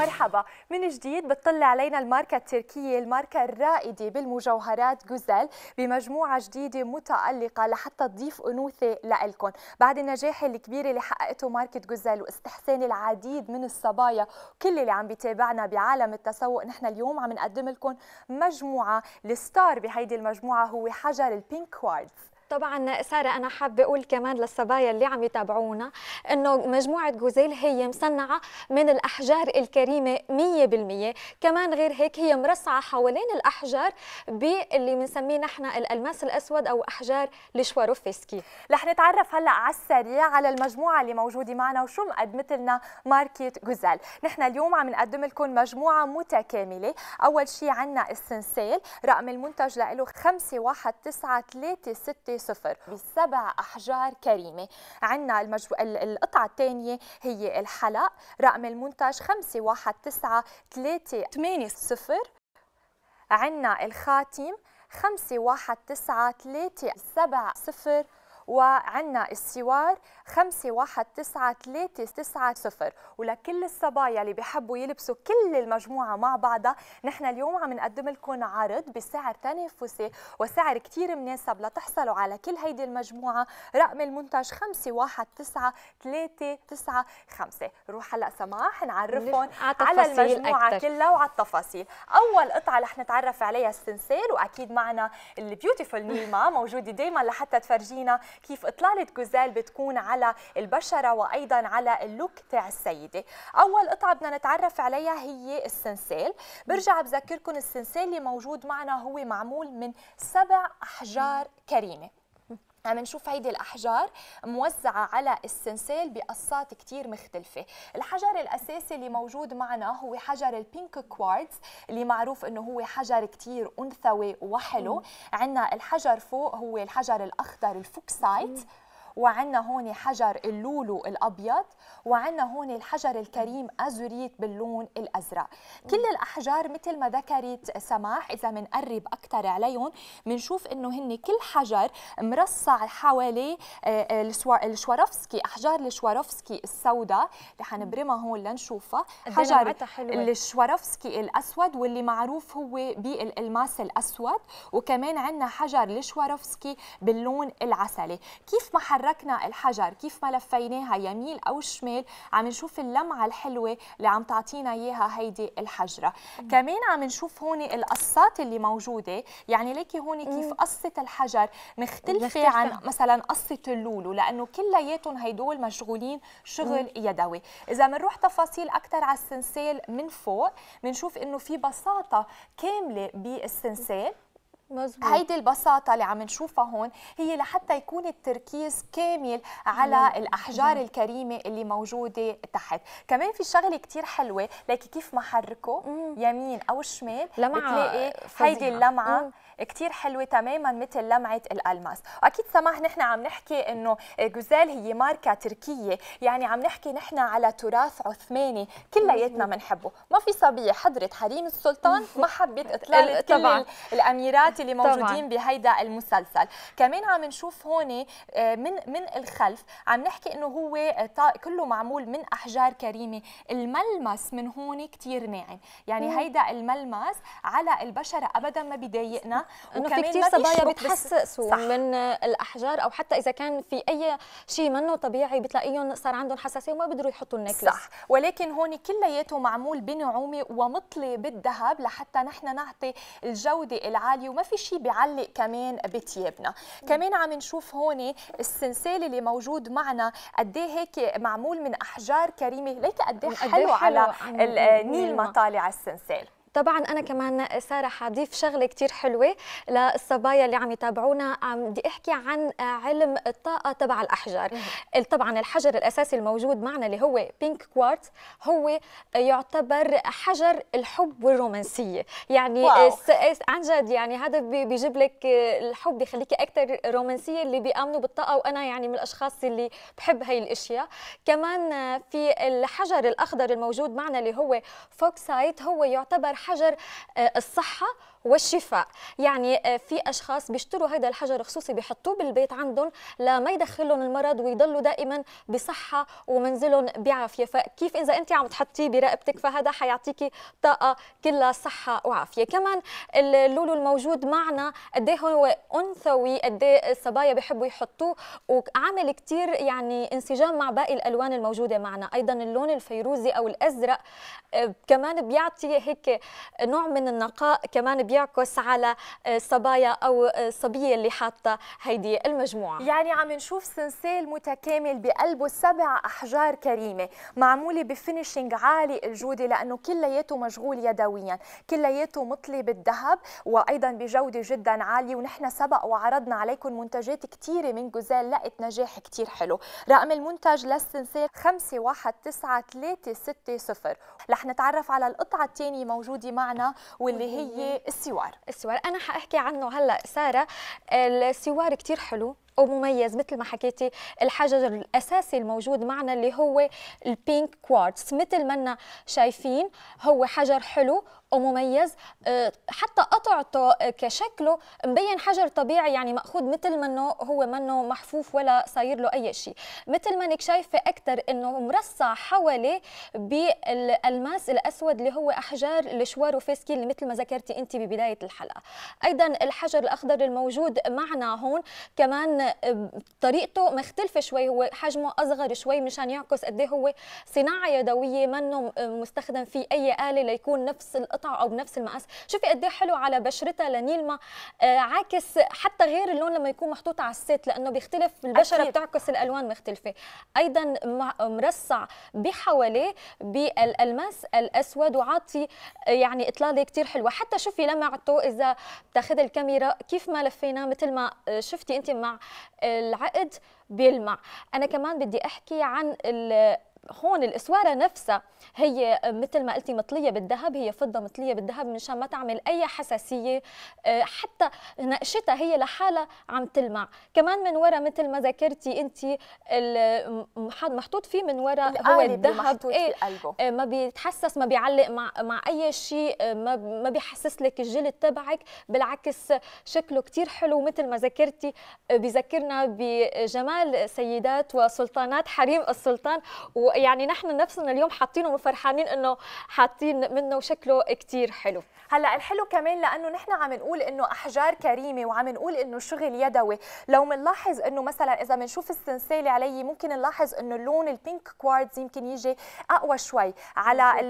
مرحبا من جديد بتطلع علينا الماركة التركية الماركة الرائدة بالمجوهرات جوزل بمجموعة جديدة متألقة لحتى تضيف أنوثة لألكن بعد النجاح الكبير اللي حققته ماركة جوزل واستحسان العديد من الصبايا كل اللي عم بيتابعنا بعالم التسوق نحن اليوم عم نقدم لكم مجموعة الستار بهيدي المجموعة هو حجر البينك كوارتز طبعا ساره انا حابه اقول كمان للصبايا اللي عم يتابعونا انه مجموعه جوزيل هي مصنعه من الاحجار الكريمه 100% كمان غير هيك هي مرصعه حوالين الاحجار باللي بنسميه نحن الالماس الاسود او احجار الشواروفسكي رح نتعرف هلا على السريع على المجموعه اللي موجوده معنا وشو مقدمت لنا ماركه جوزيل نحن اليوم عم نقدم لكم مجموعه متكامله اول شيء عندنا السنسيل رقم المنتج له 51936 صفر بسبع أحجار كريمة عندنا المجو... القطعة الثانية هي الحلق رقم المنتج 519380 عندنا الخاتم خمسة وعندنا السوار 519390 ولكل الصبايا اللي بحبوا يلبسوا كل المجموعة مع بعضها نحن اليوم عم نقدم لكم عرض بسعر تنافسي وسعر كتير مناسب لتحصلوا على كل هيدي المجموعة رقم المنتج 519395 روح هلا سماح نعرفهم على المجموعة أكتر. كلها وعلى التفاصيل أول قطعة رح نتعرف عليها السنسير وأكيد معنا البيوتيفول نيما موجودة دايما لحتى تفرجينا كيف إطلالة جوزيل بتكون على البشرة وأيضا على اللوك تاع السيدة أول قطعة بدنا نتعرف عليها هي السنسيل برجع بذكركم السنسيل اللي موجود معنا هو معمول من سبع أحجار كريمة عم نشوف هيدي الاحجار موزعه على السنسيل بقصات كثير مختلفه الحجر الاساسي اللي موجود معنا هو حجر البينك كوارتز اللي معروف انه هو حجر كثير انثوي وحلو عندنا الحجر فوق هو الحجر الاخضر الفوكسايت وعندنا هون حجر اللولو الابيض وعندنا هون الحجر الكريم ازوريت باللون الازرق كل الاحجار مثل ما ذكرت سماح اذا بنقرب اكثر عليهم بنشوف انه هن كل حجر مرصع حواليه آه، آه، الشوارفسكي احجار الشوارفسكي السوداء اللي حنبرمها هون لنشوفها حجر الشوارفسكي الاسود واللي معروف هو بالالماس الاسود وكمان عندنا حجر الشوارفسكي باللون العسلي كيف ما حرك حركنا الحجر كيف ما لفيناها يميل او شمال عم نشوف اللمعه الحلوه اللي عم تعطينا اياها هيدي الحجره مم. كمان عم نشوف هون القصات اللي موجوده يعني ليكي هون كيف قصه الحجر مختلفه عن مثلا قصه اللولو لانه كلياتهم هدول مشغولين شغل مم. يدوي اذا بنروح تفاصيل اكثر على السنسال من فوق بنشوف انه في بساطه كامله بالسنسال مزبوط. هيدي البساطة اللي عم نشوفها هون هي لحتى يكون التركيز كامل على مم. الأحجار مم. الكريمة اللي موجودة تحت كمان في شغلة كتير حلوة لكن كيف ما حركه يمين أو شمال بتلاقي هيدي اللمعة مم. كتير حلوة تماما مثل لمعة الألماس وأكيد سماح نحن عم نحكي أنه جوزيل هي ماركة تركية يعني عم نحكي نحن على تراث عثماني كلياتنا بنحبه ما في صبية حضرت حريم السلطان ما حبت إطلال كل الأميرات اللي موجودين بهيدا المسلسل كمان عم نشوف هون آه، من من الخلف عم نحكي انه هو آه، كله معمول من احجار كريمه الملمس من هون كثير ناعم يعني مم. هيدا الملمس على البشره ابدا ما بيضايقنا انه في كثير صبايا بتحسسوا من الاحجار او حتى اذا كان في اي شيء منه طبيعي بتلاقيهم صار عندهم حساسيه وما بيقدروا يحطوا النكلس صح ولكن هون كلياته معمول بنعومه ومطلي بالذهب لحتى نحن نعطي الجوده العاليه وما في شيء بيعلق كمان بثيابنا كمان عم نشوف هون السنسال اللي موجود معنا قد إيه هيك معمول من احجار كريمه ليك قد حلو, إيه إيه حلو على النيل ما طالع السنسال طبعا انا كمان ساره حضيف شغله كثير حلوه للصبايا اللي عم يتابعونا عم بدي احكي عن علم الطاقه تبع الاحجار طبعا الحجر الاساسي الموجود معنا اللي هو بينك كوارتز هو يعتبر حجر الحب والرومانسيه يعني عن جد يعني هذا بيجيب لك الحب بيخليك اكثر رومانسيه اللي بيامنوا بالطاقه وانا يعني من الاشخاص اللي بحب هي الاشياء كمان في الحجر الاخضر الموجود معنا اللي هو فوكسايت هو يعتبر حجر آه، الصحة والشفاء يعني آه، في اشخاص بيشتروا هذا الحجر خصوصي بيحطوه بالبيت عندهم لما يدخلهم المرض ويضلوا دائما بصحه ومنزلهم بعافيه فكيف اذا انت عم تحطيه برقبتك فهذا حيعطيكي طاقه كلها صحه وعافيه كمان اللولو الموجود معنا قد إيه هو انثوي قد إيه الصبايا بحبوا يحطوه وعامل كثير يعني انسجام مع باقي الالوان الموجوده معنا ايضا اللون الفيروزي او الازرق آه، كمان بيعطي هيك نوع من النقاء كمان بيعكس على آه، صبايا او الصبيه آه، اللي حاطه هيدي المجموعه يعني عم نشوف سنسال متكامل بقلبه سبع احجار كريمه معموله بفينيشنج عالي الجوده لانه كلياته مشغول يدويا كلياته مطلي بالذهب وايضا بجوده جدا عاليه ونحن سبق وعرضنا عليكم منتجات كثيره من جوزال لقت نجاح كثير حلو رقم المنتج للسنسال 519360 رح نتعرف على القطعه الثانيه موجوده معنا واللي هي السوار السوار انا حاحكي عنه هلا ساره السوار كثير حلو ومميز مثل ما حكيتي الحجر الاساسي الموجود معنا اللي هو البينك كوارتز مثل ما انا شايفين هو حجر حلو ومميز آه، حتى قطعته كشكله مبين حجر طبيعي يعني ماخوذ مثل منه هو منه محفوف ولا صاير له اي شيء مثل ما انك شايفه اكثر انه مرصع حواليه بالالماس الاسود اللي هو احجار الشوار وفيسكي اللي مثل ما ذكرتي انت ببدايه الحلقه ايضا الحجر الاخضر الموجود معنا هون كمان طريقته مختلفه شوي هو حجمه اصغر شوي مشان يعكس قد إيه هو صناعه يدويه منه مستخدم في اي اله ليكون نفس القطعه او بنفس المقاس شوفي قد إيه حلو على بشرتها لنيلما آه، عاكس حتى غير اللون لما يكون محطوط على الست لانه بيختلف البشره أكيد. بتعكس الالوان مختلفه ايضا آه، مرصع بحواليه بالالماس الاسود وعاطي آه، يعني اطلاله كثير حلوه حتى شوفي لمعته اذا بتاخذ الكاميرا كيف ما لفيناه مثل ما شفتي انت مع العقد بيلمع انا كمان بدي احكي عن هون الاسواره نفسها هي مثل ما قلتي مطليه بالذهب هي فضه مطليه بالذهب مشان ما تعمل اي حساسيه آه، حتى نقشتها هي لحالها عم تلمع كمان من ورا مثل ما ذكرتي انت محطوط فيه من ورا هو الذهب إيه آه، ما بيتحسس ما بيعلق مع مع اي شيء آه، ما ما بيحسس لك الجلد تبعك بالعكس شكله كثير حلو مثل ما ذكرتي بذكرنا بجمال سيدات وسلطانات حريم السلطان و ويعني نحن نفسنا اليوم حاطينه وفرحانين انه حاطين منه شكله كثير حلو هلا الحلو كمان لانه نحن عم نقول انه احجار كريمه وعم نقول انه شغل يدوي لو بنلاحظ انه مثلا اذا بنشوف السنسالة علي ممكن نلاحظ انه اللون البينك كوارتز يمكن يجي اقوى شوي على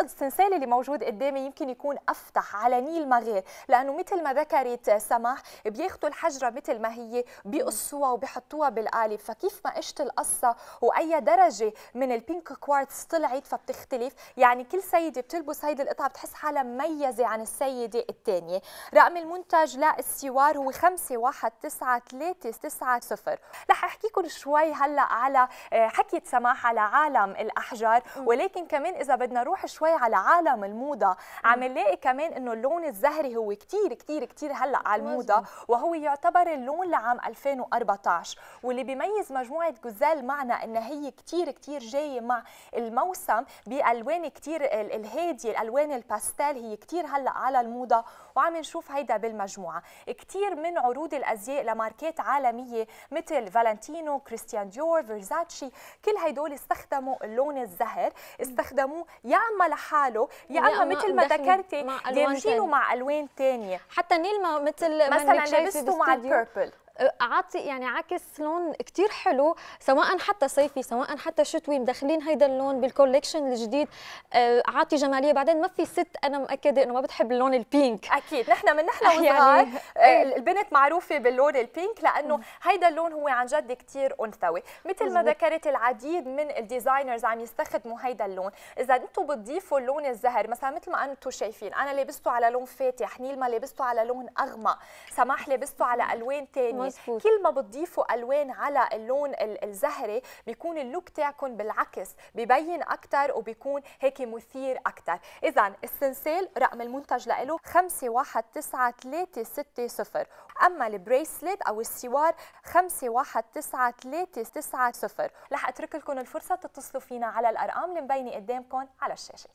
السنسالة اللي موجود قدامي يمكن يكون افتح على نيل ما غير لانه مثل ما ذكرت سماح بياخذوا الحجره مثل ما هي بيقصوها وبيحطوها بالقالب فكيف ما قشت القصه واي درجه درجه من البينك كوارتز طلعت فبتختلف يعني كل سيده بتلبس هيدي القطعه بتحس حالها مميزه عن السيده الثانيه رقم المنتج للسوار هو 519390 رح احكيكم شوي هلا على آه، حكيت سماح على عالم الاحجار ولكن كمان اذا بدنا نروح شوي على عالم الموضه عم نلاقي كمان انه اللون الزهري هو كثير كثير كثير هلا على الموضه وهو يعتبر اللون لعام 2014 واللي بيميز مجموعه جزال معنا انها هي كثير كتير كتير جاي مع الموسم بالوان كتير الهاديه الالوان الباستيل هي كتير هلا على الموضه وعم نشوف هيدا بالمجموعه كتير من عروض الازياء لماركات عالميه مثل فالنتينو كريستيان ديور فيرزاتشي كل هدول استخدموا اللون الزهر استخدموه يا اما لحاله يا يعني اما مثل ما ذكرتي دمجينه مع الوان ثانيه حتى ما مثل مثلا لبسته مع البيربل عاطي يعني عكس لون كثير حلو سواء حتى صيفي سواء حتى شتوي مدخلين هيدا اللون بالكوليكشن الجديد آه، عاطي جماليه بعدين ما في ست انا مأكده انه ما بتحب اللون البينك اكيد نحن من نحن يعني وصغار يعني... البنت معروفه باللون البينك لانه هيدا اللون هو عن جد كثير انثوي مثل ما ذكرت العديد من الديزاينرز عم يستخدموا هيدا اللون اذا انتم بتضيفوا اللون الزهر مثلا مثل ما انتم شايفين انا لبسته على لون فاتح نيلما لبسته على لون اغمق سماح لبسته على الوان ثانيه مزبوط. كل ما بتضيفوا الوان على اللون الزهري بيكون اللوك تاعكم بالعكس ببين اكثر وبيكون هيك مثير اكثر اذا السنسيل رقم المنتج له 519360 اما البريسلت او السوار 519390 رح اترك لكم الفرصه تتصلوا فينا على الارقام اللي مبينه قدامكم على الشاشه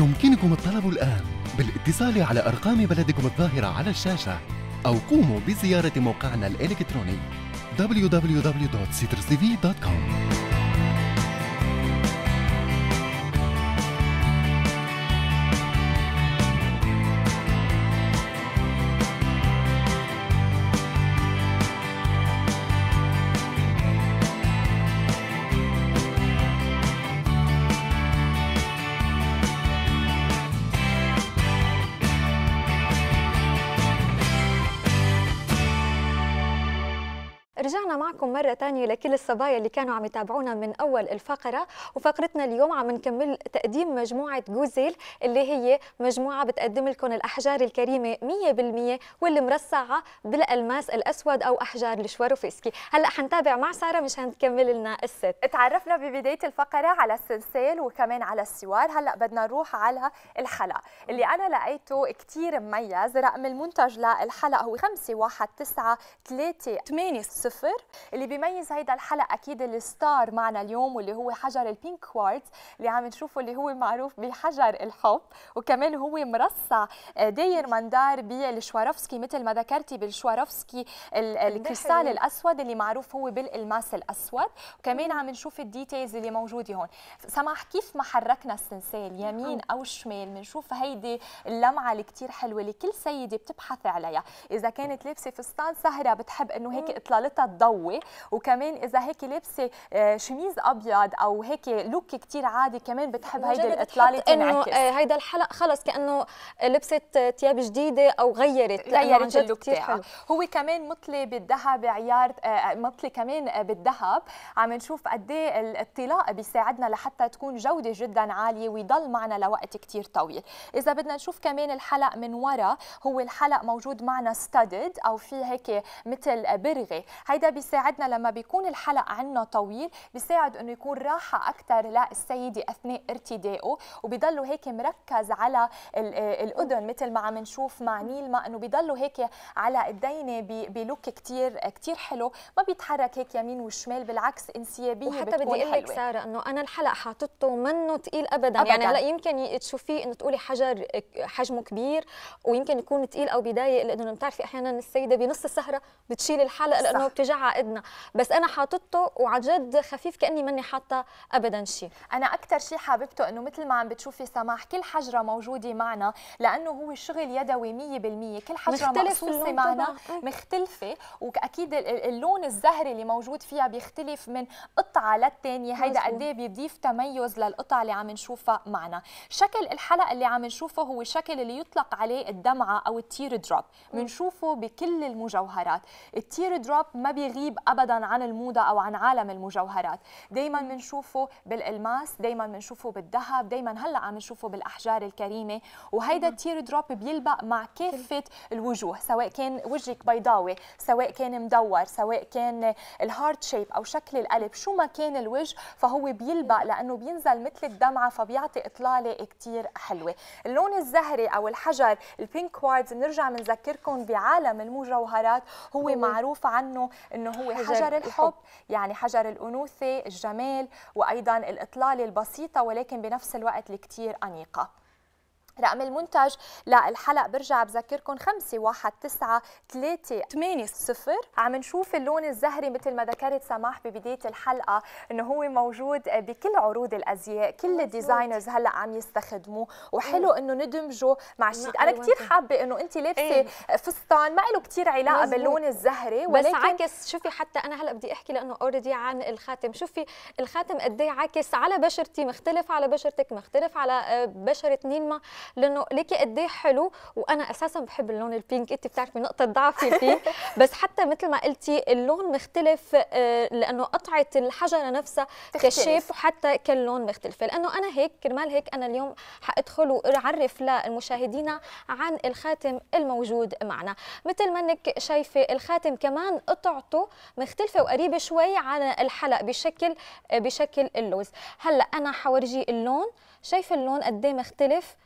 يمكنكم الطلب الآن بالاتصال على أرقام بلدكم الظاهرة على الشاشة أو قوموا بزيارة موقعنا الإلكتروني www.citrustv.com رجعنا معكم مرة ثانية لكل الصبايا اللي كانوا عم يتابعونا من أول الفقرة وفقرتنا اليوم عم نكمل تقديم مجموعة جوزيل اللي هي مجموعة بتقدم لكم الأحجار الكريمة 100% واللي مرصعة بالألماس الأسود أو أحجار الشوروفيسكي هلأ حنتابع مع سارة مشان تكمل لنا الست تعرفنا ببداية الفقرة على السلسال وكمان على السوار هلأ بدنا نروح على الحلق اللي أنا لقيته كتير مميز رقم المنتج للحلق هو 5 1 9 3 8 صفر اللي بيميز هيدا الحلقه اكيد الستار معنا اليوم واللي هو حجر البينك كوارتز اللي عم نشوفه اللي هو معروف بحجر الحب وكمان هو مرصع آه، داير مندار بالشوارفسكي مثل ما ذكرتي بالشوارفسكي طيب، الكريستال الاسود اللي معروف هو بالالماس الاسود وكمان عم نشوف الديتيلز اللي موجوده هون سماح كيف ما حركنا السنسال يمين نعم. او شمال بنشوف هيدي اللمعه اللي كتير حلوه اللي كل سيده بتبحث عليها اذا كانت لابسه فستان سهره بتحب انه هيك اطلالتها تضوي وكمان اذا هيك لابسه آه، شميز ابيض او هيك لوك كثير عادي كمان بتحب هيدي الاطلاله تنعكس انه هيدا الحلق خلص كانه لبست ثياب جديده او غيرت غيرت اللوك حلو هو كمان مطلي بالذهب عيار آه، آه، مطلي كمان بالذهب عم نشوف قد ايه الطلاء بيساعدنا لحتى تكون جوده جدا عاليه ويضل معنا لوقت كثير طويل اذا بدنا نشوف كمان الحلق من ورا هو الحلق موجود معنا ستادد او في هيك مثل برغي هي هيدا بيساعدنا لما بيكون الحلق عنا طويل بيساعد انه يكون راحه اكثر للسيده اثناء ارتدائه وبيضلوا هيك مركز على الاذن مثل ما عم نشوف مع نيل ما انه بيضلوا هيك على الدينه بلوك كثير كثير حلو ما بيتحرك هيك يمين وشمال بالعكس انسيابيه وحتى بدي اقول لك ساره انه انا الحلق حاطته منه ثقيل أبداً. ابدا يعني هلا يمكن تشوفيه انه تقولي حجر حجمه كبير ويمكن يكون ثقيل او بيضايق لانه بتعرفي احيانا السيده بنص السهره بتشيل الحلق لانه بيجع على ايدنا بس انا حاطته وعن جد خفيف كاني ماني حاطه ابدا شيء انا اكثر شيء حاببته انه مثل ما عم بتشوفي سماح كل حجره موجوده معنا لانه هو شغل يدوي 100% كل حجره مختلفه معنا طبعا. مختلفه واكيد اللون الزهري اللي موجود فيها بيختلف من قطعه للثانيه هيدا قد ايه بيضيف تميز للقطع اللي عم نشوفها معنا شكل الحلقه اللي عم نشوفه هو شكل اللي يطلق عليه الدمعه او التير دروب بنشوفه بكل المجوهرات التير دروب ما بيغيب ابدا عن الموضه او عن عالم المجوهرات دائما بنشوفه بالالماس دائما بنشوفه بالذهب دائما هلا عم نشوفه بالاحجار الكريمه وهيدا التير دروب بيلبق مع كافه الوجوه سواء كان وجهك بيضاوي سواء كان مدور سواء كان الهارت شيب او شكل القلب شو ما كان الوجه فهو بيلبق لانه بينزل مثل الدمعه فبيعطي اطلاله كثير حلوه اللون الزهري او الحجر البينك كوارتز بنرجع بنذكركم بعالم المجوهرات هو معروف عنه انه هو حجر, حجر الحب. الحب يعني حجر الانوثه الجمال وايضا الاطلاله البسيطه ولكن بنفس الوقت الكثير انيقه رقم المنتج للحلق برجع بذكركم 5 1 9 3 8 0 عم نشوف اللون الزهري مثل ما ذكرت سماح ببدايه الحلقه انه هو موجود بكل عروض الازياء كل الديزاينرز هلا عم يستخدموه وحلو إيه. انه ندمجه مع الشيء أيوة انا كثير حابه انه انت لابسه ايه. فستان ما له كثير علاقه مزبوط. باللون الزهري ولكن بس عكس شوفي حتى انا هلا بدي احكي لانه اوريدي عن الخاتم شوفي الخاتم قد ايه على بشرتي مختلف على بشرتك مختلف على آه، بشره نينما لانه ليكي قد ايه حلو وانا اساسا بحب اللون البينك انت بتعرفي نقطه ضعفي فيه بس حتى مثل ما قلتي اللون مختلف آه، لانه قطعه الحجره نفسها كشيب وحتى كاللون مختلفه لانه انا هيك كرمال هيك انا اليوم حادخل واعرف للمشاهدين عن الخاتم الموجود معنا مثل ما انك شايفه الخاتم كمان قطعته مختلفه وقريبه شوي عن الحلق بشكل بشكل اللوز هلا انا حورجي اللون شايفه اللون قد ايه مختلف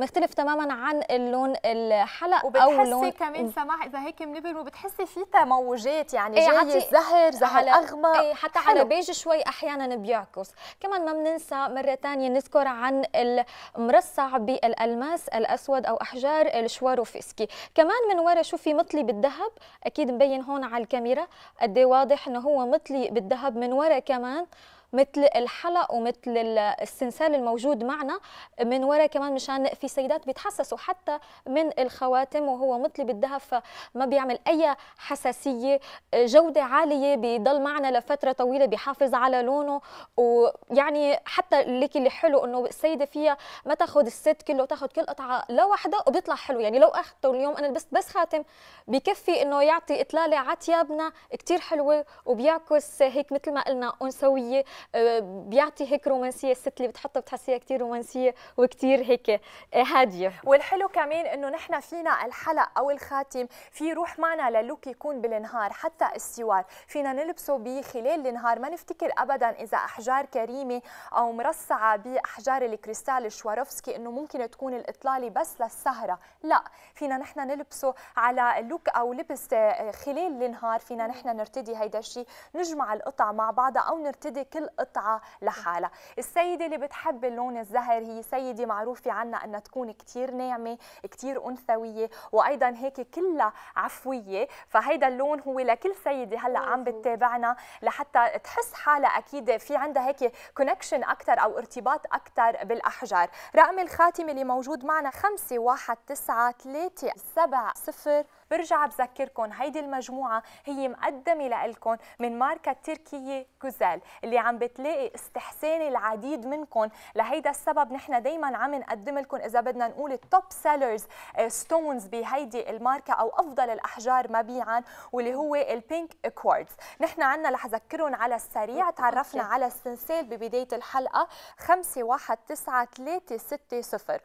مختلف تماما عن اللون الحلق او لون كمان سماح اذا هيك منبر وبتحسي في تموجات يعني إيه جاي زهر زهر اغمق إيه حتى حلو. على بيج شوي احيانا بيعكس كمان ما بننسى مره ثانيه نذكر عن المرصع بالالماس الاسود او احجار الشواروفسكي كمان من ورا شوفي مطلي بالذهب اكيد مبين هون على الكاميرا قد إيه واضح انه هو مطلي بالذهب من ورا كمان مثل الحلق ومثل السنسال الموجود معنا من وراء كمان مشان في سيدات بيتحسسوا حتى من الخواتم وهو مثل بالذهب فما بيعمل اي حساسيه جوده عاليه بيضل معنا لفتره طويله بيحافظ على لونه ويعني حتى ليك اللي حلو انه السيده فيها ما تاخذ الست كله تاخذ كل قطعه لوحده وبيطلع حلو يعني لو اخذته اليوم انا لبست بس خاتم بكفي انه يعطي اطلاله على ثيابنا كثير حلوه وبيعكس هيك مثل ما قلنا انثويه أه، بيعطي هيك رومانسيه الست اللي بتحطها بتحسيها كثير رومانسيه وكثير هيك أه، هاديه والحلو كمان انه نحن فينا الحلق او الخاتم في روح معنا للوك يكون بالنهار حتى السوار فينا نلبسه بخلال النهار ما نفتكر ابدا اذا احجار كريمه او مرصعه باحجار الكريستال شواروفسكي انه ممكن تكون الاطلاله بس للسهره لا فينا نحن نلبسه على لوك او لبس أه، خلال النهار فينا نحن نرتدي هيدا الشيء نجمع القطع مع بعضها او نرتدي كل قطعه لحالها السيده اللي بتحب اللون الزهر هي سيده معروفه عنا انها تكون كثير ناعمه كثير انثويه وايضا هيك كلها عفويه فهيدا اللون هو لكل سيده هلا عم بتتابعنا لحتى تحس حالها اكيد في عندها هيك كونكشن اكثر او ارتباط اكثر بالاحجار رقم الخاتم اللي موجود معنا 519 3 7 0 برجع بذكركم هيدي المجموعه هي مقدمه لكم من ماركه تركيه كوزال اللي عم بتلاقي استحسان العديد منكم لهيدا السبب نحن دائما عم نقدم لكم اذا بدنا نقول التوب سيلرز ستونز بهيدي الماركه او افضل الاحجار مبيعا واللي هو البينك كوارتز نحن عندنا رح اذكرهم على السريع تعرفنا على السنسال ببدايه الحلقه 519360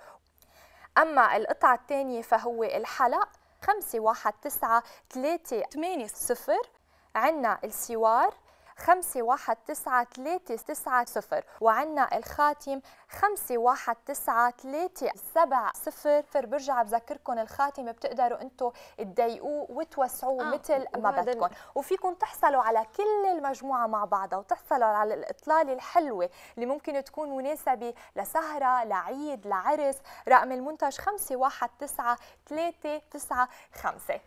اما القطعه الثانيه فهو الحلق 519 3 8 0 عندنا السوار صفر وعندنا الخاتم 519-370 برجع بذكركم الخاتم بتقدروا انتم تضيقوه وتوسعوه آه. مثل ما بدكم وفيكم تحصلوا على كل المجموعه مع بعضها وتحصلوا على الاطلاله الحلوه اللي ممكن تكون مناسبه لسهره لعيد لعرس رقم المنتج 519 395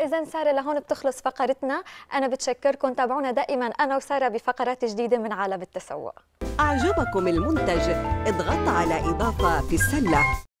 اذا ساره لهون بتخلص فقرتنا انا بتشكركم تابعونا دائما انا وساره بفقرات جديده من عالم التسوق اعجبكم المنتج اضغط على اضافه في السله